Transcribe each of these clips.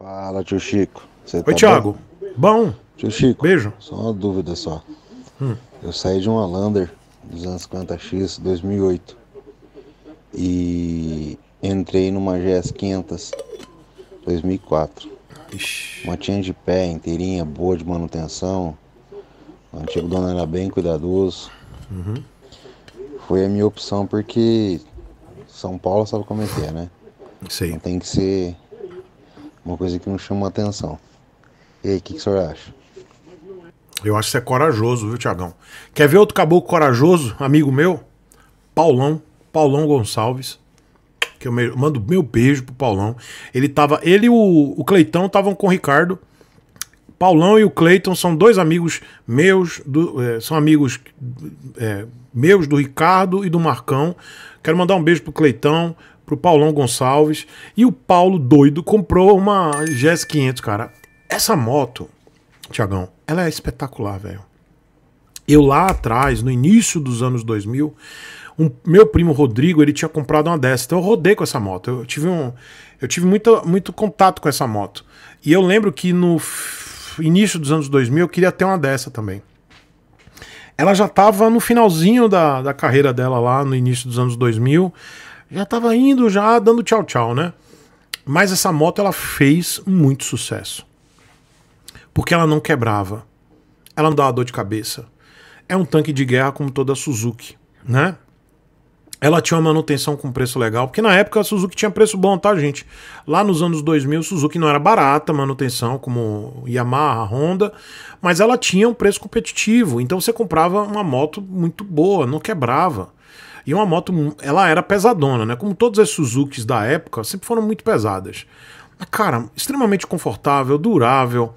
Fala, tio Chico. Oi, tá Thiago. Bom? bom? Tio Chico. Beijo. Só uma dúvida só. Hum. Eu saí de uma Lander 250X 2008 e entrei numa GS 500 2004. Ixi. Motinha de pé, inteirinha, boa de manutenção. O antigo dono era bem cuidadoso. Uhum. Foi a minha opção porque São Paulo sabe como é que é, né? Sei. Não tem que ser uma coisa que me chama a atenção. E aí, o que, que o senhor acha? Eu acho que você é corajoso, viu, Tiagão? Quer ver outro caboclo corajoso, amigo meu? Paulão, Paulão Gonçalves. Que eu mando meu beijo pro Paulão. Ele tava. Ele e o, o Cleitão estavam com o Ricardo. Paulão e o Cleiton são dois amigos meus, do, é, são amigos é, meus do Ricardo e do Marcão. Quero mandar um beijo pro Cleitão, pro Paulão Gonçalves. E o Paulo, doido, comprou uma GS 500, cara. Essa moto, Tiagão, ela é espetacular, velho. Eu lá atrás, no início dos anos 2000, um, meu primo Rodrigo, ele tinha comprado uma dessa. Então eu rodei com essa moto. Eu tive, um, eu tive muito, muito contato com essa moto. E eu lembro que no início dos anos 2000 eu queria ter uma dessa também. Ela já estava no finalzinho da, da carreira dela lá, no início dos anos 2000 já estava indo, já dando tchau, tchau, né? Mas essa moto ela fez muito sucesso. Porque ela não quebrava. Ela não dava dor de cabeça. É um tanque de guerra como toda a Suzuki, né? Ela tinha uma manutenção com preço legal, porque na época a Suzuki tinha preço bom, tá, gente? Lá nos anos 2000, Suzuki não era barata manutenção, como Yamaha, Honda, mas ela tinha um preço competitivo, então você comprava uma moto muito boa, não quebrava. E uma moto, ela era pesadona, né? Como todas as Suzukis da época, sempre foram muito pesadas. Cara, extremamente confortável, durável,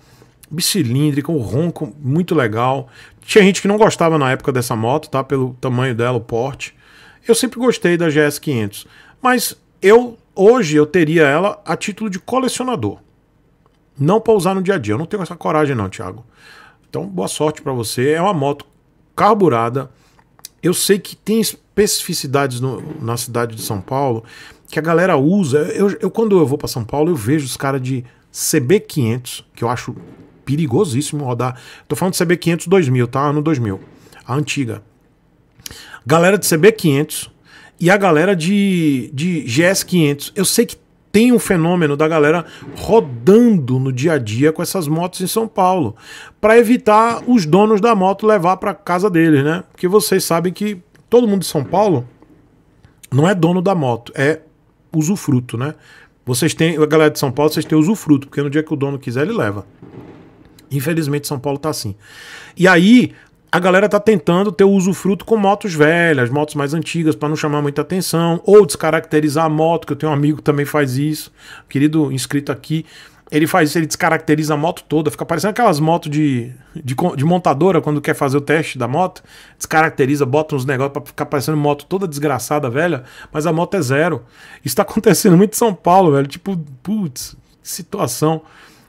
bicilíndrica, um ronco muito legal. Tinha gente que não gostava na época dessa moto, tá? Pelo tamanho dela, o porte. Eu sempre gostei da GS500, mas eu hoje eu teria ela a título de colecionador. Não para usar no dia a dia. Eu não tenho essa coragem não, Thiago. Então, boa sorte para você. É uma moto carburada, eu sei que tem especificidades no, na cidade de São Paulo que a galera usa. Eu, eu quando eu vou para São Paulo, eu vejo os caras de CB500, que eu acho perigosíssimo rodar. Tô falando de CB500 2000, tá? Ano 2000. A antiga. Galera de CB500 e a galera de, de GS500. Eu sei que tem um fenômeno da galera rodando no dia a dia com essas motos em São Paulo, para evitar os donos da moto levar para casa deles, né? Porque vocês sabem que todo mundo de São Paulo não é dono da moto, é usufruto, né? Vocês têm, a galera de São Paulo, vocês têm usufruto, porque no dia que o dono quiser, ele leva. Infelizmente, São Paulo tá assim. E aí, a galera tá tentando ter o usufruto com motos velhas, motos mais antigas, para não chamar muita atenção, ou descaracterizar a moto, que eu tenho um amigo que também faz isso, querido inscrito aqui, ele faz isso, ele descaracteriza a moto toda, fica parecendo aquelas motos de, de, de, montadora quando quer fazer o teste da moto, descaracteriza, bota uns negócios para ficar parecendo moto toda desgraçada, velha, mas a moto é zero. Isso tá acontecendo muito em São Paulo, velho, tipo, putz, situação.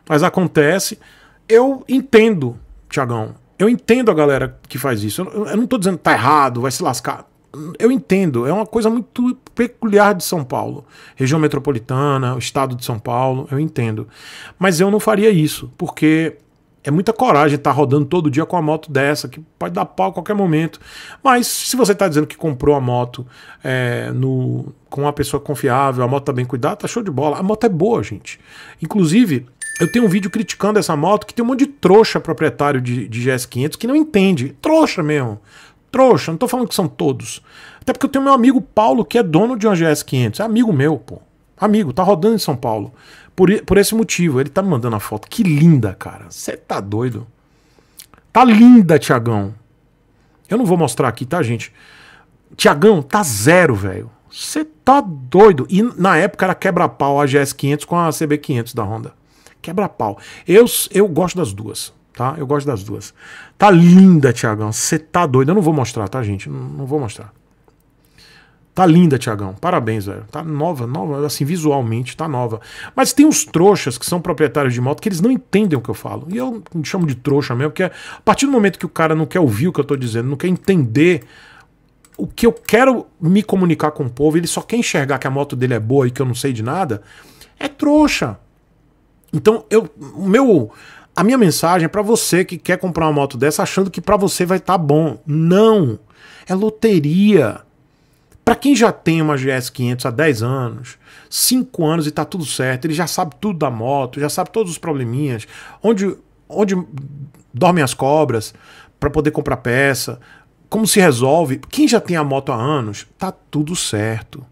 Mas acontece. Eu entendo, Tiagão, eu entendo a galera que faz isso. Eu, não estou dizendo que tá errado, vai se lascar. Eu entendo, é uma coisa muito peculiar de São Paulo, região metropolitana, o estado de São Paulo, eu entendo. Mas eu não faria isso, porque é muita coragem estar tá rodando todo dia com uma moto dessa, que pode dar pau a qualquer momento. Mas se você está dizendo que comprou a moto é, no, com uma pessoa confiável, a moto está bem cuidada, tá show de bola. A moto é boa, gente. Inclusive, eu tenho um vídeo criticando essa moto que tem um monte de trouxa proprietário de, de GS500 que não entende. Trouxa mesmo. Trouxa, não tô falando que são todos. Até porque eu tenho meu amigo Paulo que é dono de uma GS500. É amigo meu, pô. Amigo, tá rodando em São Paulo. Por, por esse motivo, ele tá me mandando a foto. Que linda, cara. Você tá doido? Tá linda, Tiagão. Eu não vou mostrar aqui, tá, gente? Tiagão, tá zero, velho. Você tá doido. E na época era quebra-pau a GS500 com a CB500 da Honda quebra-pau. Eu, eu gosto das duas, tá? Eu gosto das duas. Tá linda, Tiagão. Você tá doido. Eu não vou mostrar, tá, gente? Não, não vou mostrar. Tá linda, Tiagão. Parabéns, velho. Tá nova, nova, assim, visualmente, tá nova. Mas tem uns trouxas que são proprietários de moto que eles não entendem o que eu falo. E eu chamo de trouxa mesmo, porque a partir do momento que o cara não quer ouvir o que eu tô dizendo, não quer entender o que eu quero me comunicar com o povo, ele só quer enxergar que a moto dele é boa e que eu não sei de nada, é trouxa. Então, eu, meu, a minha mensagem é para você que quer comprar uma moto dessa achando que para você vai estar tá bom. Não, é loteria. Para quem já tem uma GS 500 há 10 anos, 5 anos e tá tudo certo, ele já sabe tudo da moto, já sabe todos os probleminhas, onde onde dormem as cobras para poder comprar peça, como se resolve. Quem já tem a moto há anos, tá tudo certo.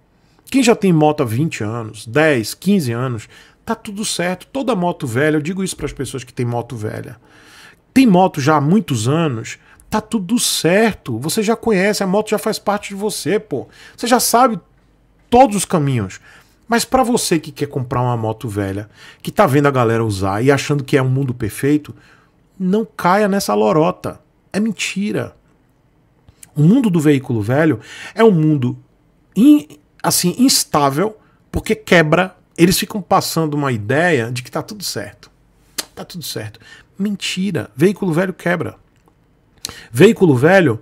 Quem já tem moto há 20 anos, 10, 15 anos, Tá tudo certo. Toda moto velha, eu digo isso para as pessoas que têm moto velha. Tem moto já há muitos anos, tá tudo certo. Você já conhece, a moto já faz parte de você, pô. Você já sabe todos os caminhos. Mas para você que quer comprar uma moto velha, que tá vendo a galera usar e achando que é um mundo perfeito, não caia nessa lorota. É mentira. O mundo do veículo velho é um mundo in, assim instável, porque quebra eles ficam passando uma ideia de que tá tudo certo. Tá tudo certo. Mentira. Veículo velho quebra. Veículo velho,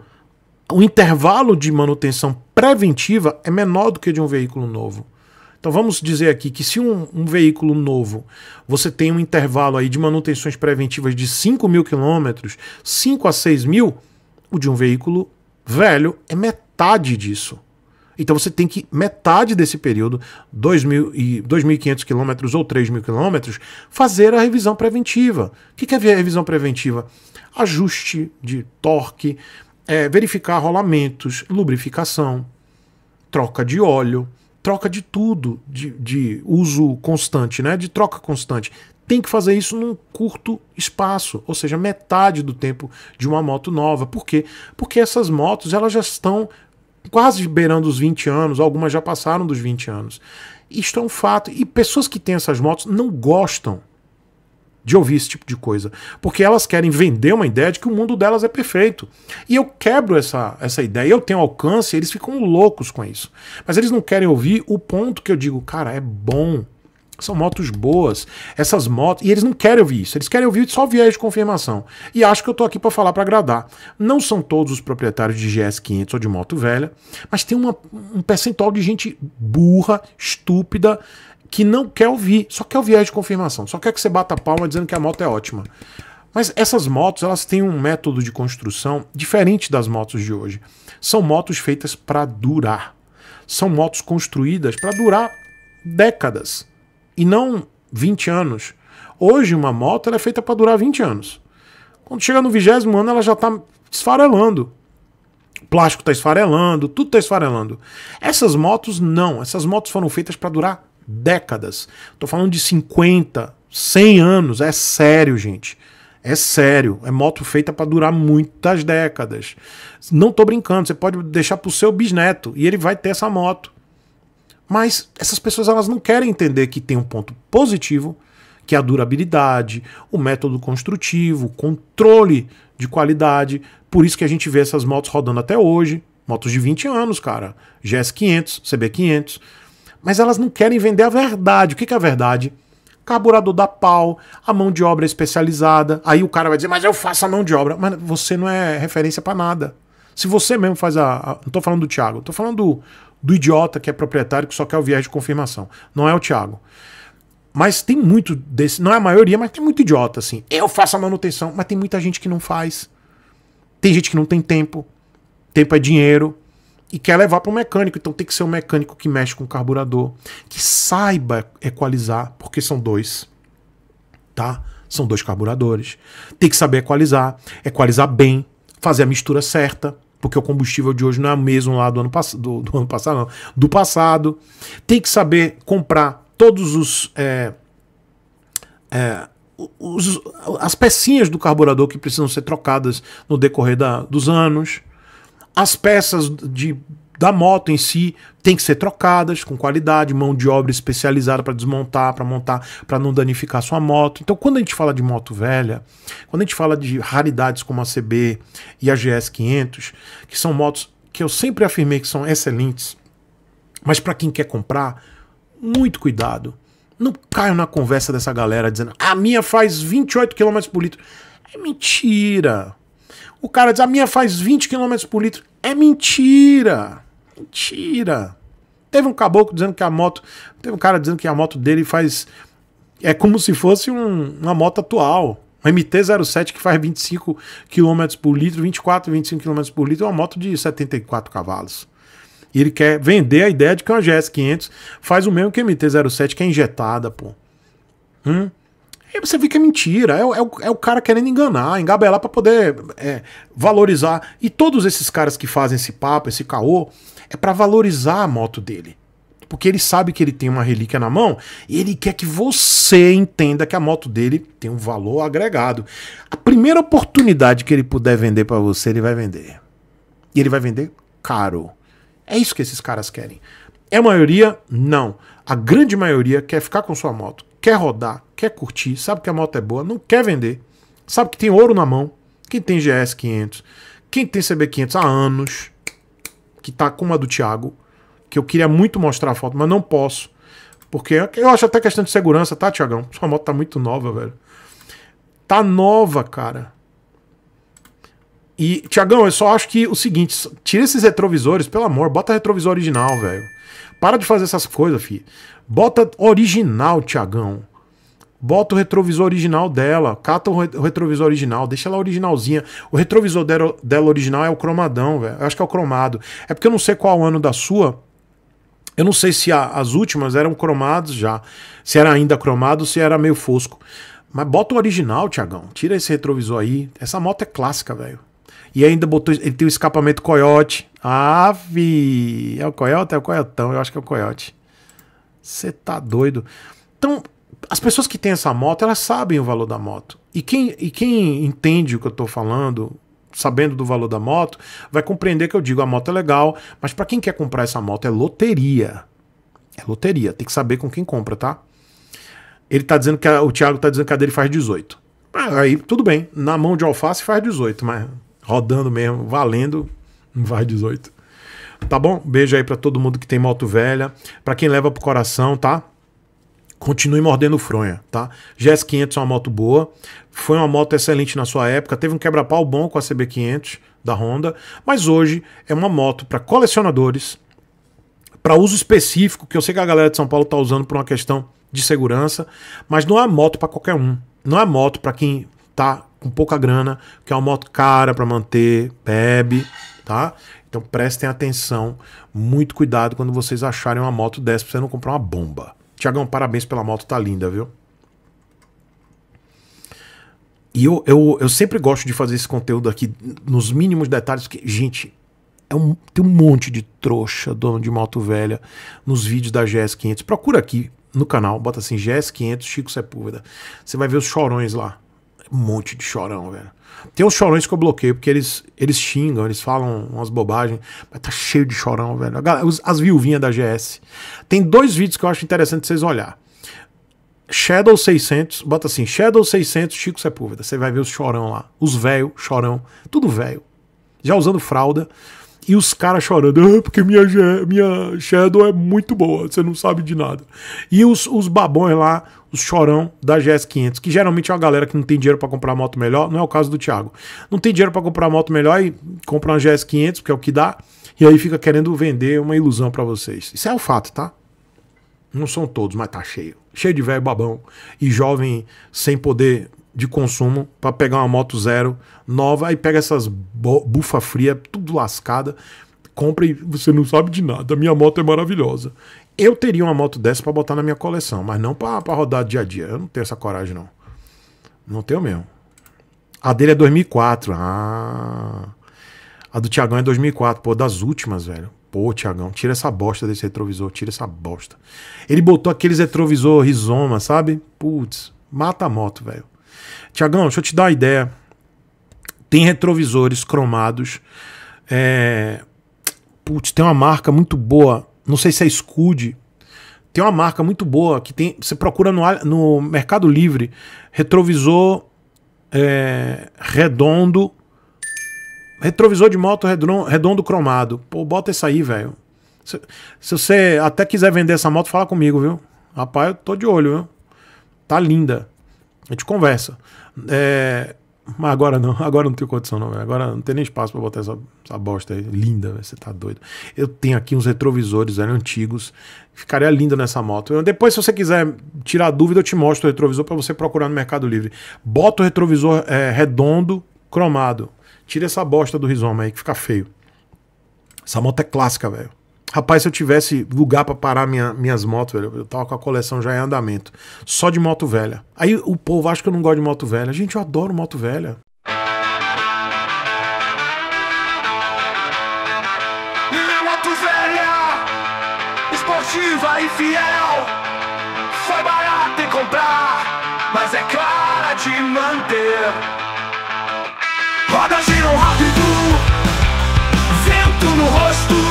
o intervalo de manutenção preventiva é menor do que de um veículo novo. Então vamos dizer aqui que se um, um veículo novo você tem um intervalo aí de manutenções preventivas de 5 mil quilômetros, 5 a 6 mil, o de um veículo velho é metade disso. Então você tem que metade desse período, 2.500 quilômetros ou 3.000 quilômetros, fazer a revisão preventiva. O que é a revisão preventiva? Ajuste de torque, é, verificar rolamentos, lubrificação, troca de óleo, troca de tudo, de, de uso constante, né? de troca constante. Tem que fazer isso num curto espaço, ou seja, metade do tempo de uma moto nova. Por quê? Porque essas motos elas já estão quase beirando os 20 anos, algumas já passaram dos 20 anos. Isto é um fato. E pessoas que têm essas motos não gostam de ouvir esse tipo de coisa. Porque elas querem vender uma ideia de que o mundo delas é perfeito. E eu quebro essa, essa ideia, eu tenho alcance, eles ficam loucos com isso. Mas eles não querem ouvir o ponto que eu digo, cara, é bom são motos boas. Essas motos. E eles não querem ouvir isso. Eles querem ouvir só viés de confirmação. E acho que eu tô aqui para falar para agradar. Não são todos os proprietários de GS500 ou de moto velha, mas tem uma, um percentual de gente burra, estúpida, que não quer ouvir. Só quer o viés de confirmação. Só quer que você bata a palma dizendo que a moto é ótima. Mas essas motos, elas têm um método de construção diferente das motos de hoje. São motos feitas para durar. São motos construídas para durar décadas e não 20 anos. Hoje, uma moto é feita para durar 20 anos. Quando chega no vigésimo ano, ela já está esfarelando. O plástico está esfarelando, tudo está esfarelando. Essas motos não. Essas motos foram feitas para durar décadas. Estou falando de 50, 100 anos. É sério, gente. É sério, é moto feita para durar muitas décadas. Não tô brincando, você pode deixar para o seu bisneto e ele vai ter essa moto. Mas essas pessoas elas não querem entender que tem um ponto positivo, que é a durabilidade, o método construtivo, o controle de qualidade. Por isso que a gente vê essas motos rodando até hoje, motos de 20 anos, cara, GS 500, CB 500. Mas elas não querem vender a verdade. O que, é a verdade? Carburador da pau, a mão de obra é especializada. Aí o cara vai dizer, mas eu faço a mão de obra. Mas você não é referência para nada. Se você mesmo faz a. a não tô falando do Thiago, tô falando do, do idiota que é proprietário que só quer o viés de confirmação. Não é o Thiago. Mas tem muito desse, não é a maioria, mas tem muito idiota assim. Eu faço a manutenção, mas tem muita gente que não faz. Tem gente que não tem tempo. Tempo é dinheiro e quer levar para o mecânico, então tem que ser um mecânico que mexe com o carburador, que saiba equalizar, porque são dois, tá? São dois carburadores. Tem que saber equalizar, equalizar bem, fazer a mistura certa porque o combustível de hoje não é o mesmo lá do ano, do, do ano passado, não, do passado. Tem que saber comprar todos os. É, é, os as pecinhas do carburador que precisam ser trocadas no decorrer da, dos anos, as peças de da moto em si tem que ser trocadas com qualidade, mão de obra especializada para desmontar, para montar, para não danificar sua moto. Então, quando a gente fala de moto velha, quando a gente fala de raridades como a CB e a GS 500, que são motos que eu sempre afirmei que são excelentes, mas para quem quer comprar, muito cuidado. Não caio na conversa dessa galera dizendo: "A minha faz 28 km por litro". É mentira. O cara diz: "A minha faz 20 km por litro". É mentira. Mentira! Teve um caboclo dizendo que a moto. Teve um cara dizendo que a moto dele faz. É como se fosse um, uma moto atual. Uma MT-07 que faz 25 km por litro, 24, 25 km por litro, é uma moto de 74 cavalos. E ele quer vender a ideia de que uma GS500 faz o mesmo que a MT-07, que é injetada, pô. Hum? E você vê que é mentira, é, é, o, é o cara querendo enganar, engabelar para poder é, valorizar. E todos esses caras que fazem esse papo, esse caô, é para valorizar a moto dele. Porque ele sabe que ele tem uma relíquia na mão e ele quer que você entenda que a moto dele tem um valor agregado. A primeira oportunidade que ele puder vender para você, ele vai vender. E ele vai vender caro. É isso que esses caras querem. É a maioria? Não. A grande maioria quer ficar com sua moto, quer rodar, quer curtir, sabe que a moto é boa, não quer vender, sabe que tem ouro na mão. Quem tem GS 500, quem tem CB 500 há anos, que tá com uma do Thiago, que eu queria muito mostrar a foto, mas não posso. Porque eu acho até questão de segurança, tá, Tiagão? Sua moto tá muito nova, velho. Tá nova, cara. E, Tiagão, eu só acho que o seguinte: tira esses retrovisores, pelo amor, bota retrovisor original, velho. Para de fazer essas coisas, fi. Bota original, Tiagão. Bota o retrovisor original dela, cata o retrovisor original, deixa ela originalzinha. O retrovisor dela, dela original é o cromadão, velho. Acho que é o cromado. É porque eu não sei qual ano da sua. Eu não sei se a, as últimas eram cromados já. Se era ainda cromado, se era meio fosco. Mas bota o original, Tiagão. Tira esse retrovisor aí. Essa moto é clássica, velho. E ainda botou. Ele tem o escapamento coiote. Ave! É o coiote? É o coiotão. Eu acho que é o coiote. Você tá doido. Então, as pessoas que têm essa moto, elas sabem o valor da moto. E quem, e quem entende o que eu estou falando, sabendo do valor da moto, vai compreender que eu digo a moto é legal, mas para quem quer comprar essa moto é loteria. É loteria, tem que saber com quem compra, tá? Ele tá dizendo que a, o Thiago tá dizendo que a dele faz 18. Ah, aí tudo bem, na mão de alface faz 18, mas rodando mesmo, valendo, não faz 18. Tá bom? Beijo aí para todo mundo que tem moto velha, para quem leva pro coração, tá? Continue mordendo fronha, tá? GS 500 é uma moto boa, foi uma moto excelente na sua época, teve um quebra-pau bom com a CB 500 da Honda, mas hoje é uma moto para colecionadores, para uso específico, que eu sei que a galera de São Paulo tá usando por uma questão de segurança, mas não é moto para qualquer um. Não é moto para quem tá com pouca grana, que é uma moto cara para manter, bebe, tá? Então prestem atenção, muito cuidado quando vocês acharem uma moto dessa para você não comprar uma bomba. Tiagão, parabéns pela moto, tá linda, viu? E eu, eu, eu sempre gosto de fazer esse conteúdo aqui nos mínimos detalhes, porque, gente, é um, tem um monte de trouxa dono de moto velha nos vídeos da GS500. Procura aqui no canal, bota assim GS500 Chico Sepúlveda. Você vai ver os chorões lá. Um monte de chorão, velho. Tem uns chorões que eu bloqueio, porque eles, eles xingam, eles falam umas bobagens, mas tá cheio de chorão, velho. As viuvinhas da GS. Tem dois vídeos que eu acho interessante vocês olhar. Shadow 600, bota assim, Shadow 600 Chico Sepúlveda. Você vai ver os chorão lá. Os velho, chorão, tudo velho. Já usando fralda e os caras chorando, ah, porque minha, minha Shadow é muito boa, você não sabe de nada. E os, os babões lá, os chorão da GS500, que geralmente é uma galera que não tem dinheiro para comprar moto melhor, não é o caso do Thiago. Não tem dinheiro para comprar moto melhor e compra uma GS500, porque é o que dá, e aí fica querendo vender uma ilusão para vocês. Isso é o um fato, tá? Não são todos, mas tá cheio. Cheio de velho babão e jovem sem poder de consumo para pegar uma moto zero nova, aí pega essas bufa fria, tudo lascada, compra e você não sabe de nada. Minha moto é maravilhosa. Eu teria uma moto dessa para botar na minha coleção, mas não para rodar dia a dia. Eu não tenho essa coragem não. Não tenho mesmo. A dele é 2004. Ah. A do Tiagão é 2004, pô, das últimas, velho. Pô, Tiagão, tira essa bosta desse retrovisor, tira essa bosta. Ele botou aqueles retrovisor rizoma, sabe? Putz, mata a moto, velho. Tiagão, deixa eu te dar uma ideia. Tem retrovisores cromados. É... Putz, tem uma marca muito boa. Não sei se é Scud. Tem uma marca muito boa que tem. Você procura no, no Mercado Livre retrovisor é... redondo. Retrovisor de moto redondo cromado. Pô, bota isso aí, velho. Se, se, você até quiser vender essa moto, fala comigo, viu? Rapaz, eu tô de olho, viu? Tá linda. A gente conversa. É, mas agora não, agora não tenho condição, não. Agora não tem nem espaço para botar essa, essa bosta aí. Linda, você tá doido. Eu tenho aqui uns retrovisores velho, antigos. Ficaria lindo nessa moto. Depois, se você quiser tirar dúvida, eu te mostro o retrovisor para você procurar no Mercado Livre. Bota o retrovisor é, redondo, cromado. Tira essa bosta do rizoma aí, que fica feio. Essa moto é clássica, velho. Rapaz, se eu tivesse lugar para parar minha, minhas motos, velho, eu tava com a coleção já em andamento. Só de moto velha. Aí o povo acha que eu não gosto de moto velha. Gente, eu adoro moto velha. Minha moto velha, esportiva e fiel. Foi barata em comprar, mas é cara de manter. Rodas giram rápido, vento no rosto.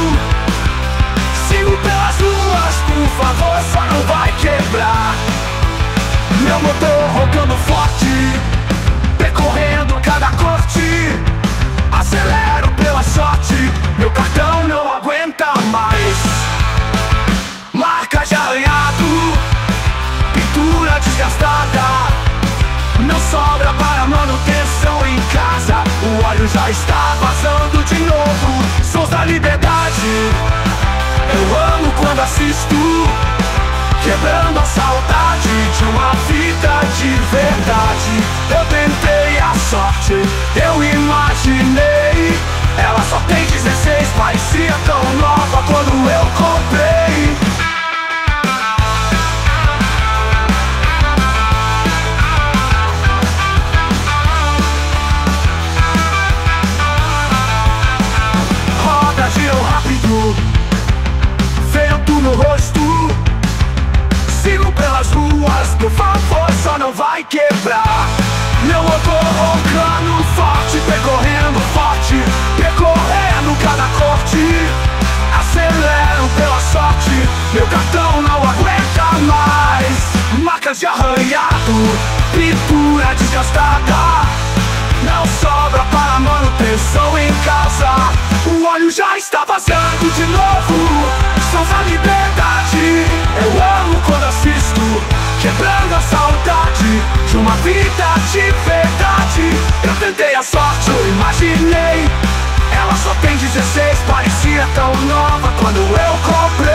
meu motor roncando forte Percorrendo cada corte Acelero pela sorte Meu cartão não aguenta mais Marca de arranhado Pintura desgastada Não sobra para manutenção em casa O óleo já está vazando de novo Sons da liberdade Eu amo quando assisto Quebrando a sala de uma vida de verdade. Eu tentei a sorte, eu imaginei. Ela só tem 16, parecia tão nova quando eu comprei. vai quebrar. Não roncando forte, percorrendo forte, percorrendo cada corte. Acelero pela sorte, meu cartão não aguenta mais. Marcas de arranhado, pintura desgastada. Não sobra para manutenção em casa. O óleo já está vazando de novo. Sons da liberdade, eu amo quando assisto. Quebrando a saudade de uma vida de verdade Eu tentei a sorte, eu imaginei Ela só tem 16, parecia tão nova quando eu comprei